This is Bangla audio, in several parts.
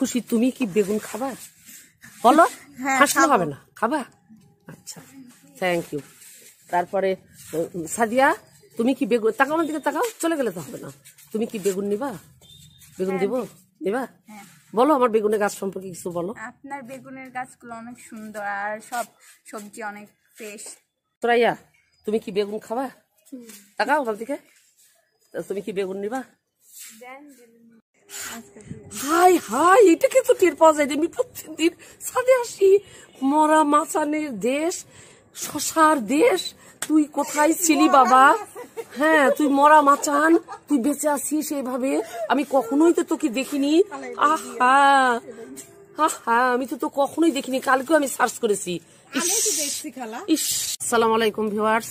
খুশি তুমি কি বেগুন খাবা বলো হ্যাঁ, হাসলে হবে না খাবা আচ্ছা থ্যাংক ইউ তারপরে সাদিয়া তুমি কি বেগুন তাকাও আমার দিকে তাকাও চলে গেলে তো হবে না তুমি কি বেগুন নিবা বেগুন হ্যাঁ, দিব নিবা হ্যাঁ। বলো আমার বেগুনের গাছ সম্পর্কে কিছু বলো আপনার বেগুনের গাছগুলো অনেক সুন্দর আর সব সবজি অনেক ফ্রেশ তোরাইয়া তুমি কি বেগুন খাবা তাকাও আমার দিকে তুমি কি বেগুন নিবা হাই হাই এটা কিন্তু টের পাওয়া যায় আমি প্রত্যেকদিন ছাদে আসি মরা মাছানের দেশ শশার দেশ তুই কোথায় ছিলি বাবা হ্যাঁ তুই মরা মাচান তুই বেঁচে আছিস এইভাবে আমি কখনোই তো তোকে দেখিনি আহা আহা আমি তো তো কখনোই দেখিনি কালকেও আমি সার্চ করেছি ইস সালাম আলাইকুম ভিওয়ার্স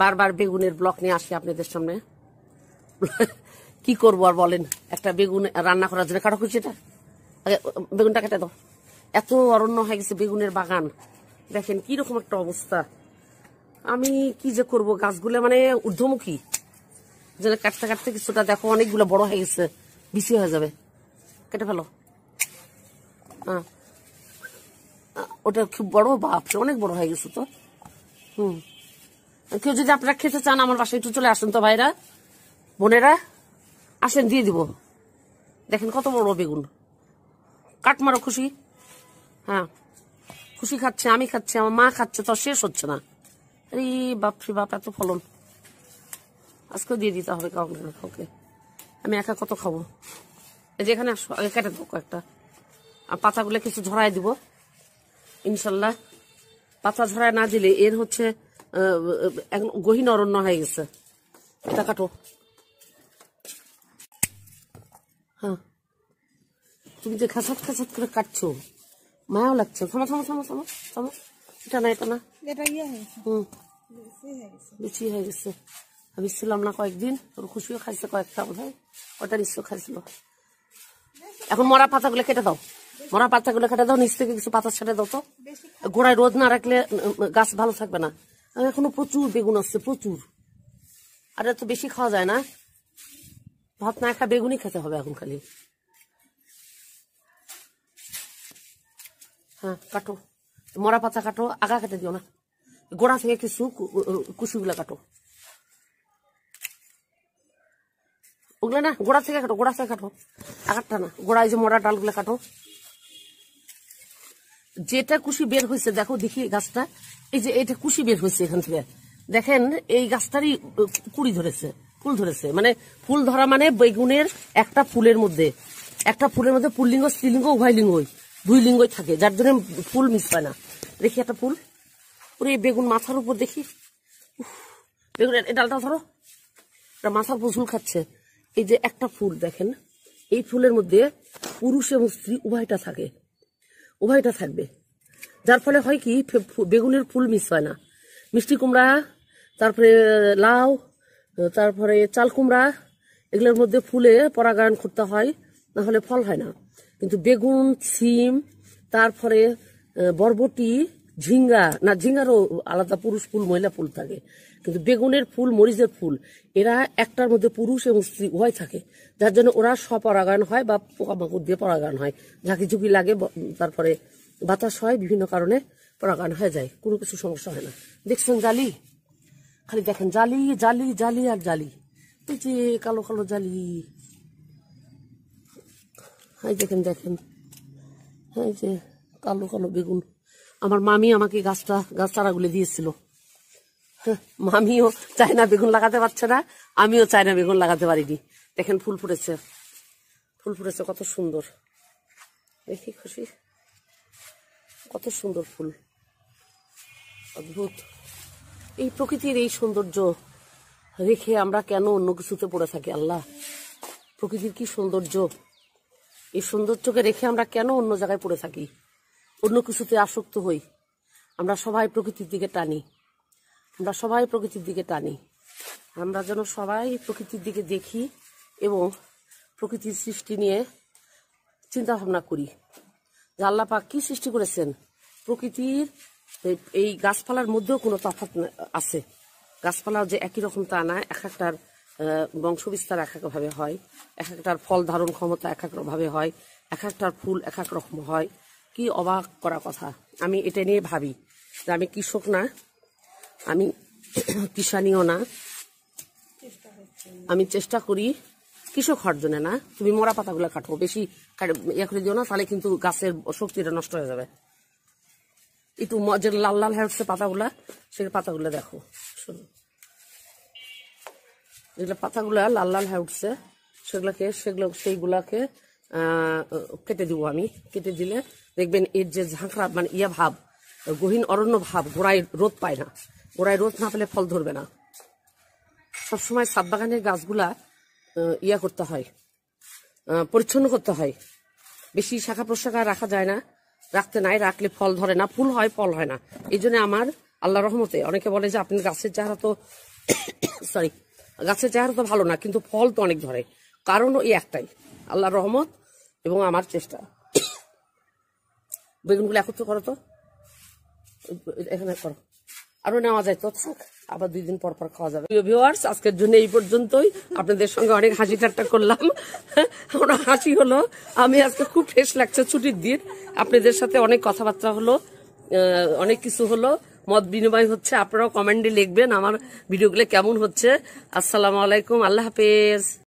বারবার বেগুনের ব্লক নিয়ে আসি আপনাদের সামনে কি করবো আর বলেন একটা বেগুন রান্না করার জন্য কাটা খুঁজছে এটা বেগুনটা কেটে দাও এত অরণ্য হয়ে গেছে বেগুনের বাগান দেখেন কি রকম একটা অবস্থা আমি কি যে করব গাছগুলো মানে ঊর্ধ্বমুখী যেন কাটতে কাটতে কিছুটা দেখো অনেকগুলো বড় হয়ে গেছে বেশি হয়ে যাবে কেটে ফেলো হ্যাঁ ওটা খুব বড় বাপ অনেক বড় হয়ে গেছে তো হুম কেউ যদি আপনারা খেতে চান আমার বাসায় একটু চলে আসুন তো ভাইরা বোনেরা আসেন দিয়ে দিব দেখেন কত বড় বেগুন কাট মারো খুশি হ্যাঁ খুশি খাচ্ছে আমি খাচ্ছি আমার মা খাচ্ছে তো শেষ হচ্ছে না আরে বাপরে বাপ এত ফলন আজকেও দিয়ে দিতে হবে কাউকে না কাউকে আমি একা কত খাবো যেখানে আসো আগে কেটে দেবো কয়েকটা আর পাতাগুলো কিছু ঝরাই দিব ইনশাল্লাহ পাতা ঝরাই না দিলে এর হচ্ছে এখন গহীন অরণ্য হয়ে গেছে এটা কাটো তুমি যে খাসাত খাসাত করে কাটছো মায়াও লাগছে সামা সামা থামো সামা সামা এটা না এটা না এটা ইয়ে হুম বেশি হয়ে গেছে আমি ছিলাম না কয়েকদিন তোর খুশিও খাইছে কয়েকটা বোধ হয় ওটা নিশ্চয় খাইছিল এখন মরা পাতাগুলো কেটে দাও মরা পাতাগুলো কেটে দাও নিচ থেকে কিছু পাতা ছেড়ে দাও তো গোড়ায় রোদ না রাখলে গাছ ভালো থাকবে না এখনো প্রচুর বেগুন আসছে প্রচুর আর এত বেশি খাওয়া যায় না ভাত না খা বেগুনই খেতে হবে এখন খালি হ্যাঁ কাটো মরা পাতা কাটো আগা কেটে দিও না গোড়া থেকে কিছু কুশিগুলা কাটো ওগুলো না গোড়া থেকে কাটো গোড়া থেকে কাটো আগারটা না গোড়ায় যে মরা ডালগুলো কাটো যেটা কুশি বের হয়েছে দেখো দেখি গাছটা এই যে এটা কুশি বের হয়েছে এখান থেকে দেখেন এই গাছটারই কুড়ি ধরেছে ফুল ধরেছে মানে ফুল ধরা মানে বেগুনের একটা ফুলের মধ্যে একটা ফুলের মধ্যে পুল্লিঙ্গ স্ত্রীলিঙ্গ উভয় লিঙ্গই দুই লিঙ্গই থাকে যার জন্য ফুল মিস পায় না দেখি একটা ফুল ওরে বেগুন মাথার উপর দেখি বেগুন ডালটা ধরো এটা মাথার উপর খাচ্ছে এই যে একটা ফুল দেখেন এই ফুলের মধ্যে পুরুষ এবং স্ত্রী উভয়টা থাকে উভয়টা থাকবে যার ফলে হয় কি বেগুনের ফুল মিস হয় না মিষ্টি কুমড়া তারপরে লাউ তারপরে চাল কুমড়া এগুলোর মধ্যে ফুলে পরাগায়ন করতে হয় না হলে ফল হয় না কিন্তু বেগুন সিম তারপরে বরবটি ঝিঙ্গা না ঝিঙ্গারও আলাদা পুরুষ ফুল মহিলা ফুল থাকে কিন্তু বেগুনের ফুল মরিচের ফুল এরা একটার মধ্যে পুরুষ এবং স্ত্রী উভয় থাকে যার জন্য ওরা স্বপরাগায়ন হয় বা পোকামাকড় দিয়ে পরাগায়ন হয় ঝাঁকি ঝুঁকি লাগে তারপরে বাতাস হয় বিভিন্ন কারণে পরাগায়ন হয়ে যায় কোনো কিছু সমস্যা হয় না দেখছেন জালি খালি দেখেন জালি জালি জালি আর জালি এই যে কালো কালো জালি এই দেখেন দেখেন এই যে কালো কালো বেগুন আমার মামি আমাকে গাছটা গাছ চারাগুলো দিয়েছিল হ্যাঁ, মামিও চায়না বেগুন লাগাতে পারছে না আমিও চায়না বেগুন লাগাতে পারিনি দেখেন ফুল ফুটেছে ফুল ফুটেছে কত সুন্দর দেখি খুশি কত সুন্দর ফুল অদ্ভুত এই প্রকৃতির এই সৌন্দর্য রেখে আমরা কেন অন্য কিছুতে পড়ে থাকি আল্লাহ প্রকৃতির কি সৌন্দর্য এই সৌন্দর্যকে রেখে আমরা কেন অন্য জায়গায় পড়ে থাকি অন্য কিছুতে আসক্ত হই আমরা সবাই প্রকৃতির দিকে টানি আমরা সবাই প্রকৃতির দিকে টানি আমরা যেন সবাই প্রকৃতির দিকে দেখি এবং প্রকৃতির সৃষ্টি নিয়ে চিন্তা ভাবনা করি যে পাক কী সৃষ্টি করেছেন প্রকৃতির এই গাছপালার মধ্যেও কোনো তফাৎ আছে গাছপালাও যে একই রকম তা না এক একটার বংশ বিস্তার এক একভাবে হয় এক একটার ফল ধারণ ক্ষমতা এক একভাবে হয় এক একটার ফুল এক এক রকম হয় কি অবাক করা কথা আমি এটা নিয়ে ভাবি যে আমি কৃষক না আমি কৃষানীও না আমি চেষ্টা করি কৃষক হওয়ার না তুমি মরা পাতাগুলো কাটো বেশি ইয়ে করে দিও না তাহলে কিন্তু গাছের শক্তিটা নষ্ট হয়ে যাবে একটু যে লাল লাল হয়ে উঠছে পাতাগুলা সেই পাতাগুলো দেখো শুনুন যেগুলো পাতাগুলো লাল লাল হয়ে উঠছে সেগুলোকে সেগুলো সেইগুলাকে কেটে দিব আমি কেটে দিলে দেখবেন এর যে ঝাঁকড়া মানে ইয়া ভাব গহীন অরণ্য ভাব গোড়ায় রোদ পায় না গোড়ায় রোদ না পেলে ফল ধরবে না সবসময় সাত বাগানের গাছগুলা ইয়া করতে হয় পরিচ্ছন্ন করতে হয় বেশি শাখা প্রশাখা রাখা যায় না রাখতে নাই রাখলে ফল ধরে না ফুল হয় ফল হয় না এই আমার আল্লাহ রহমতে অনেকে বলে যে আপনি গাছের যারা তো সরি গাছের চেহারা তো ভালো না কিন্তু ফল তো অনেক ধরে কারণ ওই একটাই আল্লাহ রহমত এবং আমার চেষ্টা বেগুনগুলো একত্র করো তো এখানে করো আরও নেওয়া যায় তো থাক আবার দুই দিন পর পর খাওয়া যাবে ভিওয়ার্স আজকের জন্য এই পর্যন্তই আপনাদের সঙ্গে অনেক হাসি ঠাট্টা করলাম আমরা হাসি হলো আমি আজকে খুব ফ্রেশ লাগছে ছুটির দিন আপনাদের সাথে অনেক কথাবার্তা হলো অনেক কিছু হলো মত বিনিময় হচ্ছে আপনারাও কমেন্টে লিখবেন আমার ভিডিওগুলো কেমন হচ্ছে আসসালামু আলাইকুম আল্লাহ হাফেজ